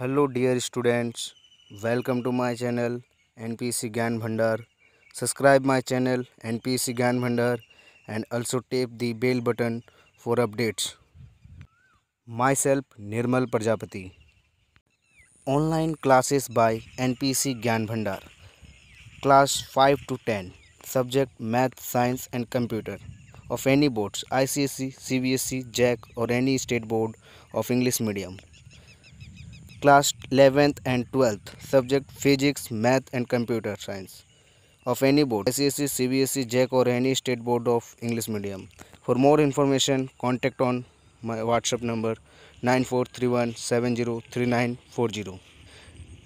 Hello dear students welcome to my channel NPC Gyan Bhandar subscribe my channel NPC Gyan Bhandar and also tap the bell button for updates my self Nirmal Prajapati online classes by NPC Gyan Bhandar class five to ten subject math science and computer of any boards I C jack और any state board of English medium class 11th and 12th subject physics math and computer science of any board ICSE CBSE JAC or any state board of English medium for more information contact on my whatsapp number 9431703940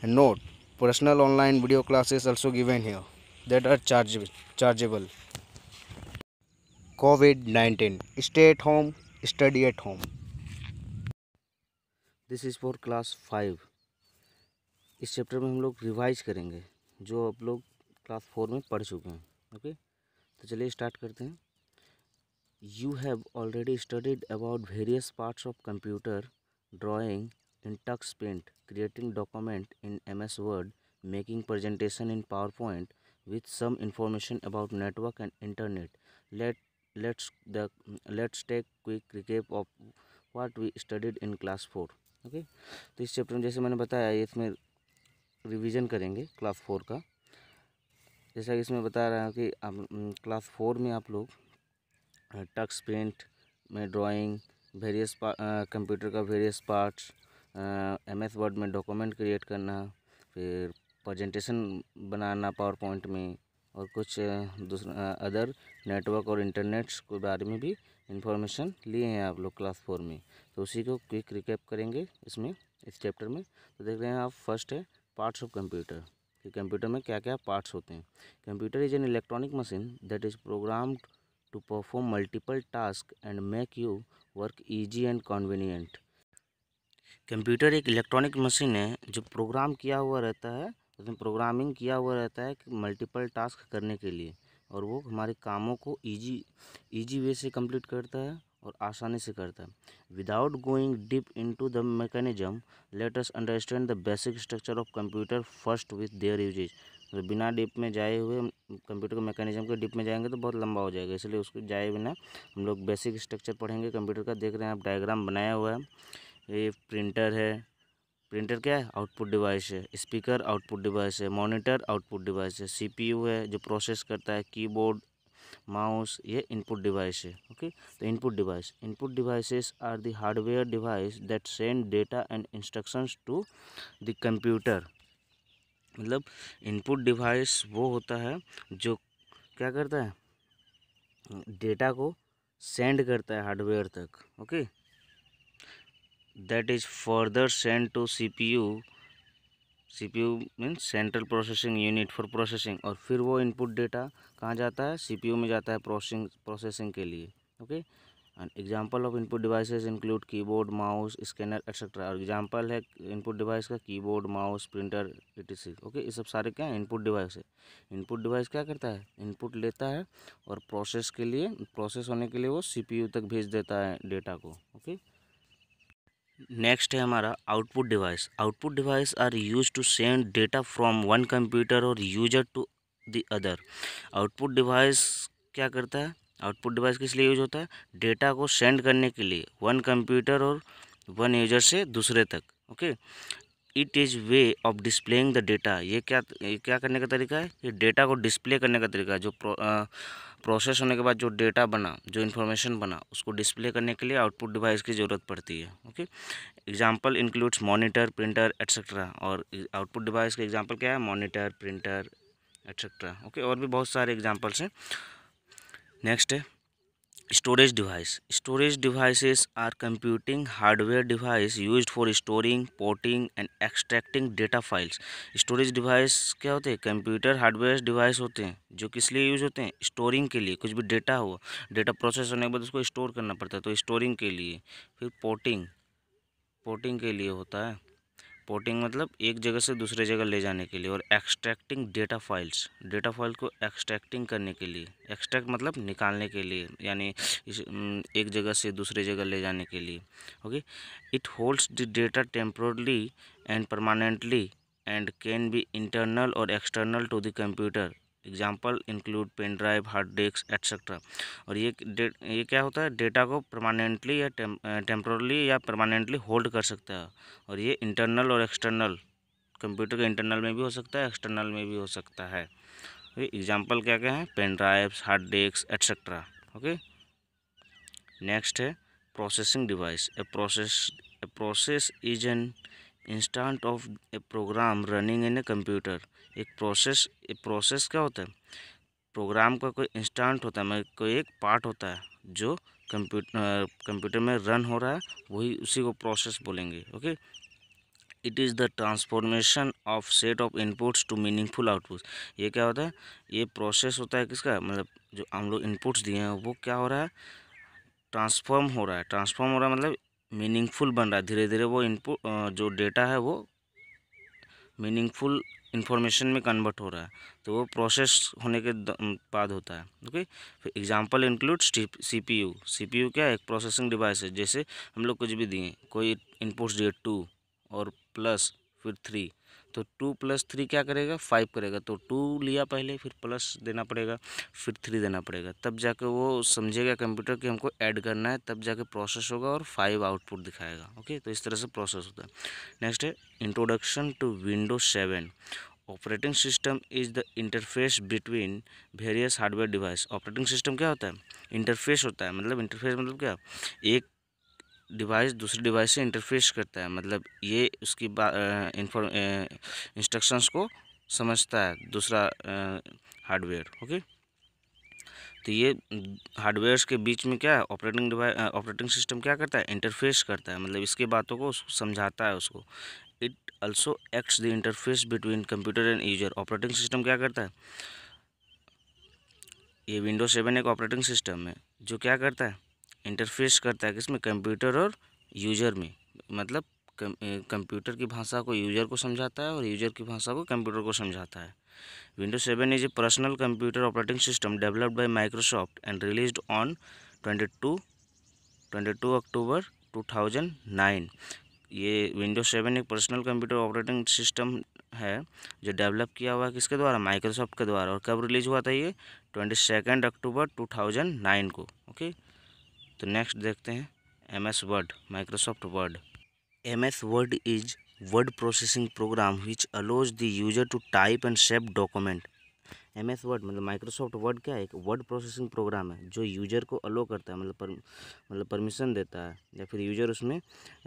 and note personal online video classes also given here that are chargeable covid-19 stay at home study at home this is for class five इस chapter में हम लोग revise करेंगे जो आप लोग class four में पढ़ चुके हैं ओके तो चलिए स्टार्ट करते हैं you have already studied about various parts of computer drawing in Tux Paint creating document in M S Word making presentation in PowerPoint with some information about network and internet let let's the let's take quick recap of what we studied in class four okay तो इस chapter में जैसे मैंने बताया इसमें revision करेंगे class four का जैसा कि इसमें बता रहा हूँ कि आप क्लास फोर में आप लोग टक्स पेंट में ड्राइंग वेरियस कंप्यूटर का various parts M S Word में डॉक्यूमेंट क्रिएट करना फिर प्रजेंटेशन बनाना पावर पॉइंट में और कुछ दूसरा अदर नेटवर्क और इंटरनेट्स के बारे में भी इंफॉर्मेशन लिए हैं आप लोग क्लास फोर में तो उसी को क्विक रिकैप करेंगे इसमें इस चैप्टर में तो देख रहे हैं आप फर्स्ट है पार्ट्स ऑफ कंप्यूटर कि कंप्यूटर में क्या क्या पार्ट्स होते हैं computer is an electronic machine that is program to perform multiple task and make you work easy and convenient computer एक इलेक्ट्रॉनिक मशीन है जो प्रोग्राम किया हुआ रहता है लेकिन प्रोग्रामिंग किया हुआ रहता है कि मल्टीपल टास्क करने के लिए और वो हमारे कामों को ईजी ईजी वे से कंप्लीट करता है और आसानी से करता है without going deep into the mechanism let us understand the basic structure of computer first with their usages तो बिना डिप में जाए हुए कंप्यूटर के मैकेनिज्म के डिप में जाएंगे तो बहुत लंबा हो जाएगा इसलिए उसको जाए बिना हम लोग बेसिक स्ट्रक्चर पढ़ेंगे कंप्यूटर का देख रहे हैं आप डायग्राम बनाया हुआ है ये प्रिंटर है प्रिंटर क्या है आउटपुट डिवाइस है स्पीकर आउटपुट डिवाइस है मॉनिटर आउटपुट डिवाइस है सीपीयू है जो प्रोसेस करता है कीबोर्ड माउस ये इनपुट डिवाइस है ओके तो input device input devices are the hardware device that send data and instructions to the computer मतलब इनपुट डिवाइस वो होता है जो क्या करता है डेटा को सेंड करता है हार्डवेयर तक okay that is further send to C P U C P U means central processing unit for processing और फिर वो इनपुट डेटा कहाँ जाता है सी पी यू में जाता है processing प्रोसेसिंग के लिए okay and example of input devices include keyboard mouse scanner etcetera और एग्जाम्पल है इनपुट डिवाइस का keyboard mouse printer etc okay ये सब सारे क्या है इनपुट डिवाइस है इनपुट डिवाइस क्या करता है इनपुट लेता है और प्रोसेस के लिए प्रोसेस होने के लिए वो सी पी यू तक भेज देता है डेटा को ओके okay? नेक्स्ट है हमारा output device output devices are use to send data from one computer और user to the other output device क्या करता है आउटपुट डिवाइस किस लिए यूज होता है डेटा को सेंड करने के लिए वन कंप्यूटर और वन यूजर से दूसरे तक okay it is way of displaying the data ये क्या ये क्या करने का तरीका है ये डेटा को डिस्प्ले करने का तरीका है जो प्रो, आ, प्रोसेस होने के बाद जो डेटा बना जो इन्फॉर्मेशन बना उसको डिस्प्ले करने के लिए आउटपुट डिवाइस की ज़रूरत पड़ती है okay example includes monitor printer etcetera और आउटपुट डिवाइस का एग्ज़ाम्पल क्या है मोनीटर प्रिंटर एट्सेट्रा ओके और भी बहुत सारे एग्जाम्पल्स हैं नेक्स्ट है storage device storage devices are computing hardware device used for storing porting and extracting data files storage device क्या होते हैं कंप्यूटर हार्डवेयर डिवाइस होते हैं जो किस लिए यूज होते हैं स्टोरिंग के लिए कुछ भी डेटा हो डेटा प्रोसेस होने के बाद उसको स्टोर करना पड़ता है तो स्टोरिंग के लिए फिर पोर्टिंग पोर्टिंग के लिए होता है पोर्टिंग मतलब एक जगह से दूसरे जगह ले जाने के लिए और extracting data files data file को एक्सट्रैक्टिंग करने के लिए एक्सट्रैक्ट मतलब निकालने के लिए यानी एक जगह से दूसरे जगह ले जाने के लिए okay it holds the data temporarily and permanently and can be internal और external to the computer example include pen drive hard disk etcetera और ये ये क्या होता है डेटा को परमानेंटली या टेम्प्रोरली या परमानेंटली होल्ड कर सकता है और ये इंटरनल और एक्सटर्नल कंप्यूटर के इंटरनल में भी हो सकता है एक्सटर्नल में भी हो सकता है एग्जाम्पल क्या क्या है pen drives hard disk etcetera okay next है processing device a process a process is an instant of a program running in a computer एक प्रोसेस एक प्रोसेस क्या होता है प्रोग्राम का कोई इंस्टांट होता है मैं कोई एक पार्ट होता है जो कंप्यूटर कंप्यूटर में रन हो रहा है वही उसी को प्रोसेस बोलेंगे okay it is the transformation of set of inputs to meaningful outputs ये क्या होता है ये प्रोसेस होता है किसका मतलब जो हम लोग इनपुट्स दिए हैं वो क्या हो रहा है ट्रांसफॉर्म हो रहा है ट्रांसफॉर्म हो रहा है मतलब मीनिंगफुल बन रहा है धीरे धीरे वो इनपुट जो डेटा है वो मीनिंगफुल इन्फॉर्मेशन में कन्वर्ट हो रहा है तो वो प्रोसेस होने के बाद होता है ओके फिर example include C P U C P U क्या है एक प्रोसेसिंग डिवाइस है जैसे हम लोग कुछ भी दिए कोई इनपुट्स दिए टू और प्लस फिर थ्री तो टू प्लस थ्री क्या करेगा फाइव करेगा तो टू लिया पहले फिर प्लस देना पड़ेगा फिर थ्री देना पड़ेगा तब जाके वो समझेगा कंप्यूटर कि हमको ऐड करना है तब जाके प्रोसेस होगा और फाइव आउटपुट दिखाएगा ओके तो इस तरह से प्रोसेस होता है नेक्स्ट है introduction to window seven operating system is the interface between various hardware device operating system क्या होता है इंटरफेस होता है मतलब इंटरफेस मतलब क्या एक डिवाइस दूसरे डिवाइस से इंटरफेस करता है मतलब ये उसकी इंस्ट्रक्शंस को समझता है दूसरा हार्डवेयर ओके तो ये हार्डवेयर्स के बीच में क्या है ऑपरेटिंग डिवाइस ऑपरेटिंग सिस्टम क्या करता है इंटरफेस करता है मतलब इसके बातों को समझाता है उसको it also acts the interface between computer and user operating system क्या करता है ये विंडो सेवन एक ऑपरेटिंग सिस्टम है जो क्या करता है इंटरफेस करता है किसमें कंप्यूटर और यूज़र में मतलब कंप्यूटर की भाषा को यूज़र को समझाता है और यूज़र की भाषा को कंप्यूटर को समझाता है Windows seven is a personal computer operating system developed by Microsoft and release on twenty two twenty two October two thousand nine ये विंडोज सेवन एक पर्सनल कंप्यूटर ऑपरेटिंग सिस्टम है जो डेवलप किया हुआ है किसके द्वारा माइक्रोसॉफ्ट के द्वारा और कब रिलीज हुआ था ये twenty second October two thousand nine को ओके okay? तो नेक्स्ट देखते हैं M S Word Microsoft Word M S Word is word processing program which allows the user to type and shape document M S Word मतलब Microsoft Word क्या है एक word processing programme है जो user को अलो करता है मतलब पर, मतलब परमिशन देता है या फिर यूजर उसमें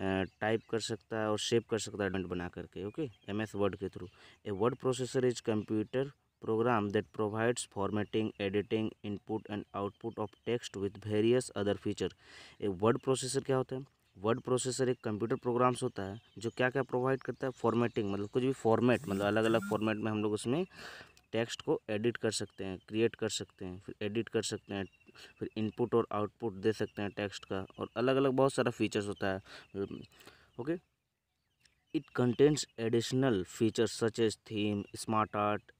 टाइप कर सकता है और शेप कर सकता है डंट बना करके ओके एम एस वर्ड के through a word processor is computer program that provides formatting, editing, input and output of text with various other feature. A word processor क्या होता है वर्ड प्रोसेसर एक कंप्यूटर प्रोग्राम्स होता है जो क्या क्या प्रोवाइड करता है फॉर्मेटिंग मतलब कुछ भी फॉर्मेट मतलब अलग अलग फॉर्मेट में हम लोग उसमें टेक्स्ट को एडिट कर सकते हैं क्रिएट कर सकते हैं फिर एडिट कर सकते हैं फिर इनपुट और आउटपुट दे सकते हैं टेक्स्ट का और अलग अलग बहुत सारा फीचर्स होता है okay it contents additional features such as theme smart art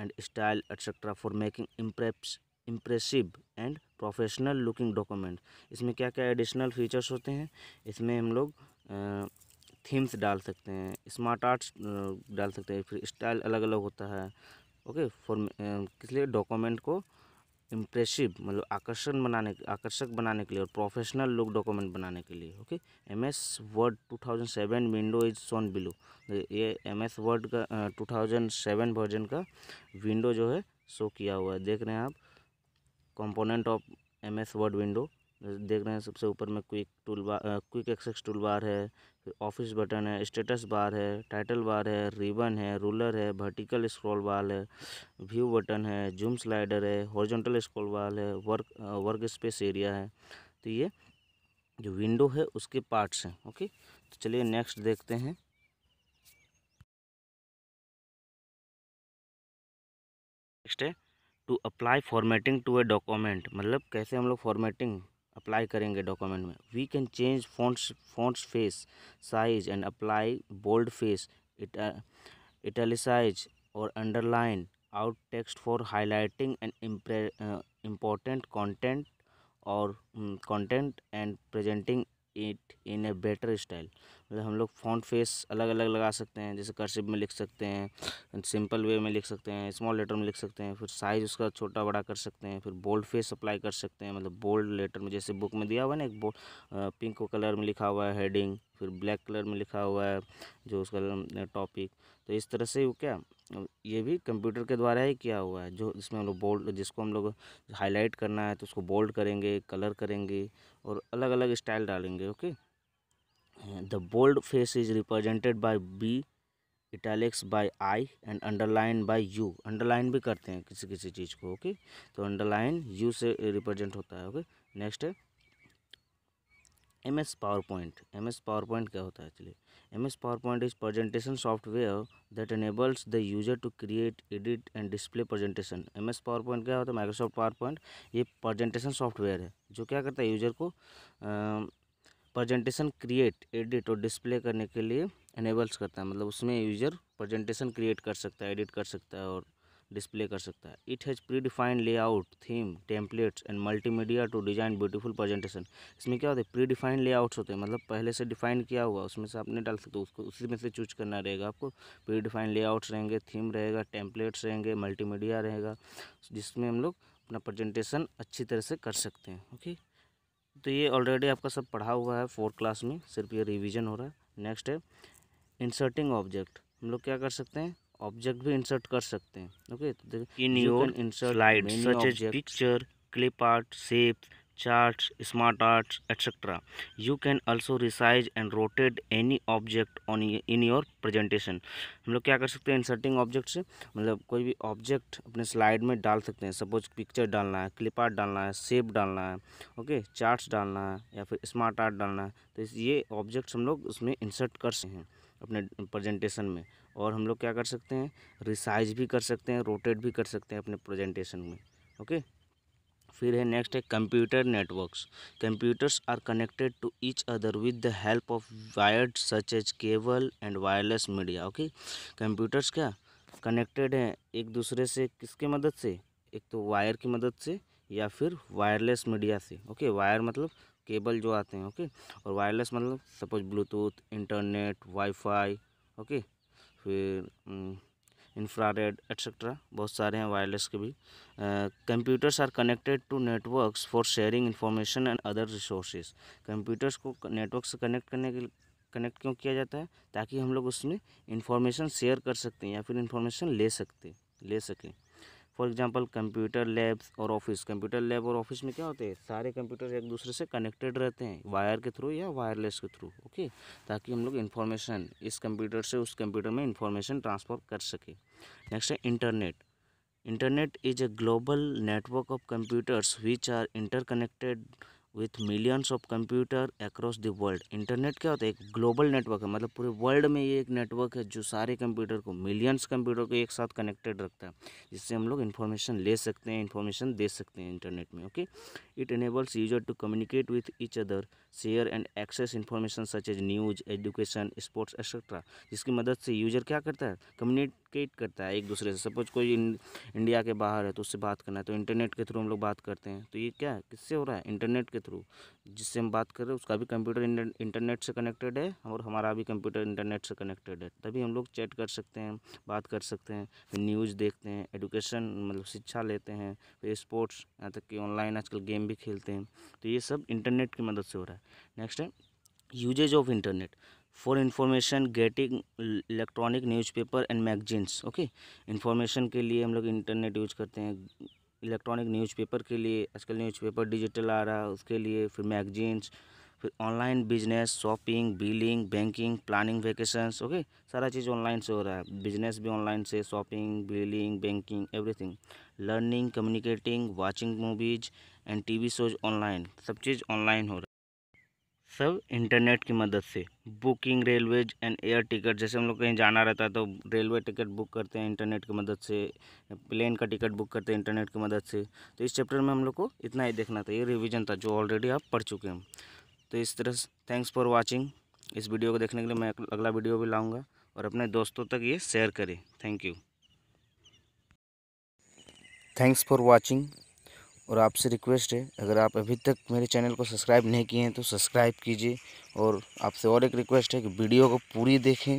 and style etcetera for making impress impressive and professional looking document इसमें क्या क्या एडिशनल फीचर्स होते हैं इसमें हम लोग थीम्स डाल सकते हैं स्मार्ट आर्ट्स डाल सकते हैं फिर स्टाइल अलग अलग होता है ओके फॉर किस लिए डॉक्यूमेंट को इम्प्रेसिव मतलब आकर्षण बनाने आकर्षक बनाने के लिए और प्रोफेशनल लुक डॉक्यूमेंट बनाने के लिए okay M S Word two thousand seven window is shown below ये एम एस वर्ड का टू थाउजेंड सेवन वर्जन का विंडो जो है शो किया हुआ है देख रहे हैं आप component of M S Word window देख रहे हैं सबसे ऊपर में quick tool bar quick access tool bar है ऑफिस बटन है स्टेटस बार है टाइटल बार है रिबन है रूलर है वर्टिकल स्क्रॉल बार है व्यू बटन है जूम स्लाइडर है हॉरिजॉन्टल स्क्रॉल बार है वर्क वर्क स्पेस एरिया है तो ये जो विंडो है उसके पार्ट्स हैं ओके तो चलिए नेक्स्ट देखते हैं नेक्स्ट है to apply formatting to a document मतलब कैसे हम लोग फॉर्मेटिंग अप्लाई करेंगे डॉक्यूमेंट में we can change fonts fonts face size and apply bold face italicise और underline out text for highlighting and important content और content and presenting it in a better style मतलब हम लोग font face अलग अलग लगा सकते हैं जैसे कर्सिव में लिख सकते हैं सिंपल वे में लिख सकते हैं स्मॉल लेटर में लिख सकते हैं फिर साइज़ उसका छोटा बड़ा कर सकते हैं फिर बोल्ड फेस अप्लाई कर सकते हैं मतलब बोल्ड लेटर में जैसे बुक में दिया हुआ है ना एक बोल्ड पिंक कलर में लिखा हुआ है हेडिंग फिर ब्लैक कलर में लिखा हुआ है जो उसका टॉपिक तो इस तरह से वो क्या ये भी कंप्यूटर के द्वारा ही किया हुआ है जो जिसमें हम लोग बोल्ड जिसको हम लोग हाईलाइट करना है तो उसको बोल्ड करेंगे कलर करेंगे और अलग अलग स्टाइल डालेंगे okay the bold face is represented by b italics by I and underline by U underline भी करते हैं किसी किसी चीज़ को ओके तो अंडरलाइन यू से रिप्रेजेंट होता है ओके नेक्स्ट है M S PowerPoint M S PowerPoint क्या होता है actually M S PowerPoint is presentation software that enables the user to create edit and display presentation M S PowerPoint क्या होता है Microsoft PowerPoint ये presentation software है जो क्या करता है यूजर को प्रेजेंटेशन क्रिएट एडिट और डिस्प्ले करने के लिए एनेबल्स करता है मतलब उसमें यूजर प्रेजेंटेशन क्रिएट कर सकता है एडिट कर सकता है और डिस्प्ले कर सकता है it has predefined layout theme templates and multimedia to design beautiful presentation इसमें क्या होता है प्री डिफाइंड लेआउट्स होते हैं मतलब पहले से डिफाइन किया हुआ उसमें से आपने डाल सकते उसको उसी में से चूज करना रहेगा आपको प्री डिफाइंड लेआउट्स रहेंगे थीम रहेगा टेम्पलेट्स रहेंगे मल्टीमीडिया रहेगा जिसमें हम लोग अपना प्रजेंटेशन अच्छी तरह से कर सकते हैं ओके तो ये ऑलरेडी आपका सब पढ़ा हुआ है फोर्थ क्लास में सिर्फ ये रिवीजन हो रहा है नेक्स्ट है इंसर्टिंग ऑब्जेक्ट हम लोग क्या कर सकते हैं ऑब्जेक्ट भी इंसर्ट कर सकते हैं okay in your insert light in picture clip art shapes charts, smart arts, etc. You can also resize and rotate any object on in your presentation. हम लोग क्या कर सकते हैं इंसर्टिंग ऑब्जेक्ट से मतलब कोई भी ऑब्जेक्ट अपने स्लाइड में डाल सकते हैं सपोज पिक्चर डालना है क्लिप आर्ट डालना है सेप डालना है ओके चार्ट्स डालना है या फिर स्मार्ट आर्ट डालना है तो ये ऑब्जेक्ट्स हम लोग उसमें इंसर्ट कर सकते हैं अपने प्रेजेंटेशन में और हम लोग क्या कर सकते हैं रिसाइज भी कर सकते हैं रोटेट भी कर सकते हैं अपने प्रजेंटेशन में ओके फिर है नेक्स्ट है computer networks computers are connected to each other with the help of wired such as cable and wireless media okay computers क्या कनेक्टेड हैं एक दूसरे से किसके मदद से एक तो वायर की मदद से या फिर वायरलेस मीडिया से ओके वायर मतलब केबल जो आते हैं ओके और वायरलेस मतलब suppose Bluetooth internet wifi okay फिर हम्म, इंफ्रारेड एक्सेट्रा बहुत सारे हैं वायरलेस के भी computers are connected to networks for sharing information and other resources computers को नेटवर्क से कनेक्ट करने के कनेक्ट क्यों किया जाता है ताकि हम लोग उसमें इंफॉर्मेशन शेयर कर सकते हैं या फिर इंफॉर्मेशन ले सकते ले सकें फॉर एग्जांपल कंप्यूटर लैब्स और ऑफिस कंप्यूटर लैब और ऑफिस में क्या होते हैं सारे कंप्यूटर एक दूसरे से कनेक्टेड रहते हैं वायर के थ्रू या वायरलेस के थ्रू ओके ताकि हम लोग इन्फॉर्मेशन इस कंप्यूटर से उस कंप्यूटर में इंफॉर्मेशन ट्रांसफर कर सकें नेक्स्ट है internet internet is a global network of computers which are interconnected with millions of computer across the world internet क्या होता है एक ग्लोबल नेटवर्क है मतलब पूरे वर्ल्ड में ये एक नेटवर्क है जो सारे कंप्यूटर को मिलियंस कंप्यूटर को एक साथ कनेक्टेड रखता है जिससे हम लोग इन्फॉर्मेशन ले सकते हैं इन्फॉर्मेशन दे सकते हैं इंटरनेट में okay it enables user to communicate with each other share and access information such as news education sports etcetera जिसकी मदद से यूजर क्या करता है कम्युनिट कम्युनिकेट करता है एक दूसरे से सपोज कोई इंडिया के बाहर है तो उससे बात करना है तो इंटरनेट के थ्रू हम लोग बात करते हैं तो ये क्या है किससे हो रहा है इंटरनेट के थ्रू जिससे हम बात कर रहे हैं उसका भी कंप्यूटर इंटरनेट से कनेक्टेड है और हमारा भी कंप्यूटर इंटरनेट से कनेक्टेड है तभी हम लोग चैट कर सकते हैं बात कर सकते हैं न्यूज़ देखते हैं एडुकेशन मतलब शिक्षा लेते हैं फिर स्पोर्ट्स यहाँ तक कि ऑनलाइन आजकल गेम भी खेलते हैं तो ये सब इंटरनेट की मदद से हो रहा है नेक्स्ट है uses of internet for information getting electronic newspaper and magazines okay information के लिए हम लोग इंटरनेट यूज करते हैं इलेक्ट्रॉनिक न्यूज़पेपर के लिए आजकल न्यूज़पेपर डिजिटल आ रहा है उसके लिए फिर मैगजीन्स फिर online business shopping billing banking planning vacations okay सारा चीज़ ऑनलाइन से हो रहा है बिजनेस भी ऑनलाइन से shopping billing banking everything learning communicating watching movies and TV shows online सब चीज़ ऑनलाइन हो रहा है सब इंटरनेट की मदद से booking railways and air ticket जैसे हम लोग कहीं जाना रहता है तो रेलवे टिकट बुक करते हैं इंटरनेट की मदद से प्लेन का टिकट बुक करते हैं इंटरनेट की मदद से तो इस चैप्टर में हम लोग को इतना ही देखना था ये रिविजन था जो ऑलरेडी आप पढ़ चुके हैं तो इस तरह से थैंक्स फॉर वॉचिंग इस वीडियो को देखने के लिए मैं अगला वीडियो भी लाऊँगा और अपने दोस्तों तक ये शेयर करें thank you thanks for watching और आपसे रिक्वेस्ट है अगर आप अभी तक मेरे चैनल को सब्सक्राइब नहीं किए हैं तो सब्सक्राइब कीजिए और आपसे और एक रिक्वेस्ट है कि वीडियो को पूरी देखें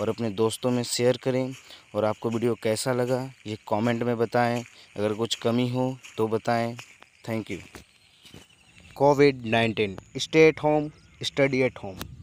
और अपने दोस्तों में शेयर करें और आपको वीडियो कैसा लगा ये कमेंट में बताएं अगर कुछ कमी हो तो बताएं thank you COVID nineteen stay at home study at home